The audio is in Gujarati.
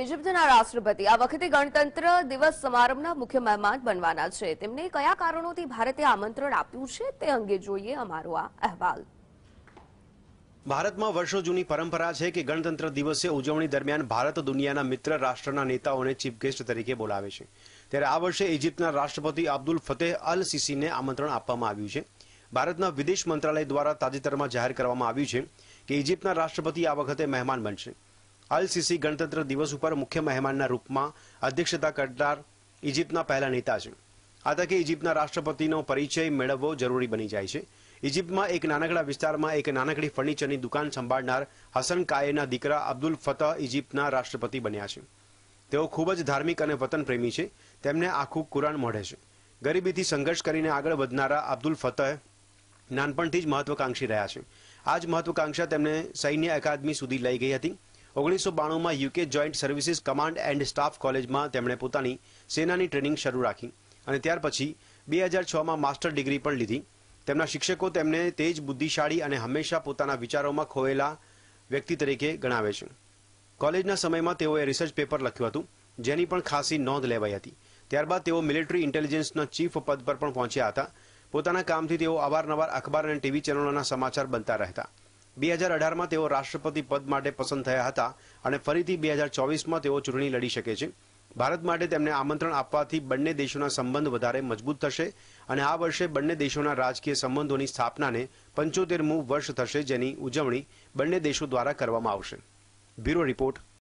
ઇજિપ્તના રાષ્ટ્રપતિ આ વખતે ગણતંત્ર દિવસ સમારંભના મુખ્ય મહેમાન બનવાના છે તેમને કયા કારણોથી ભારતે આમંત્રણ આપ્યું છે તે અંગે જોઈએ અમારો આ અહેવાલ ભારતમાં વર્ષો જૂની પરંપરા છે કે ગણતંત્ર દિવસે ઉજવણી દરમિયાન ભારત દુનિયાના મિત્ર રાષ્ટ્રના નેતાઓને ચીફ ગેસ્ટ તરીકે બોલાવે છે ત્યારે આ વર્ષે ઇજિપ્તના રાષ્ટ્રપતિ અબ્દુલ ફતેહ અલ સીસીને આમંત્રણ આપવામાં આવ્યું છે ભારતના વિદેશ મંત્રાલય દ્વારા તાજેતરમાં જાહેર કરવામાં આવ્યું છે કે ઇજિપ્તના રાષ્ટ્રપતિ આ વખતે મહેમાન બનશે અલ સિસી ગણતંત્ર દિવસ ઉપર મુખ્ય મહેમાનના રૂપમાં અધ્યક્ષતા કરનાર ઇજિપ્તના પહેલા નેતા છે આ તકે ઇજિપ્તના રાષ્ટ્રપતિનો પરિચય મેળવવો જરૂરી બની જાય છે ઇજિપ્તમાં એક નાનકડા વિસ્તારમાં એક નાનકડી ફર્નિચરની દુકાન સંભાળનાર હસન કાયેના દીકરા અબ્દુલ ફતહ ઇજિપ્તના રાષ્ટ્રપતિ બન્યા છે તેઓ ખૂબ જ ધાર્મિક અને વતન પ્રેમી છે તેમને આખું કુરાન મોઢે છે ગરીબીથી સંઘર્ષ કરીને આગળ વધનારા અબ્દુલ ફતહ નાનપણથી જ મહત્વકાંક્ષી રહ્યા છે આ જ મહત્વકાંક્ષા તેમને સૈન્ય અકાદમી સુધી લઈ ગઈ હતી ઓગણીસો બાણુંમાં UK joint services command and staff કોલેજમાં તેમણે પોતાની સેનાની ટ્રેનિંગ શરૂ રાખી અને ત્યાર પછી બે હજાર છમાં માસ્ટર ડિગ્રી પણ લીધી તેમના શિક્ષકો તેમને તેજ બુદ્ધિશાળી અને હંમેશા પોતાના વિચારોમાં ખોયેલા વ્યક્તિ તરીકે ગણાવે છે કોલેજના સમયમાં તેઓએ રિસર્ચ પેપર લખ્યું હતું જેની પણ ખાસી નોંધ લેવાઈ હતી ત્યારબાદ તેઓ મિલિટરી ઇન્ટેલિજન્સના ચીફ પદ પર પણ પહોંચ્યા હતા પોતાના કામથી તેઓ અવારનવાર અખબાર અને ટીવી ચેનલોના સમાચાર બનતા રહેતા બે હજાર અઢારમાં તેઓ રાષ્ટ્રપતિ પદ માટે પસંદ થયા હતા અને ફરીથી બે હજાર ચોવીસમાં તેઓ ચૂંટણી લડી શકે છે ભારત માટે તેમને આમંત્રણ આપવાથી બંને દેશોના સંબંધ વધારે મજબૂત થશે અને આ વર્ષે બંને દેશોના રાજકીય સંબંધોની સ્થાપનાને પંચોતેરમું વર્ષ થશે જેની ઉજવણી બંને દેશો દ્વારા કરવામાં આવશે બ્યુરો રિપોર્ટ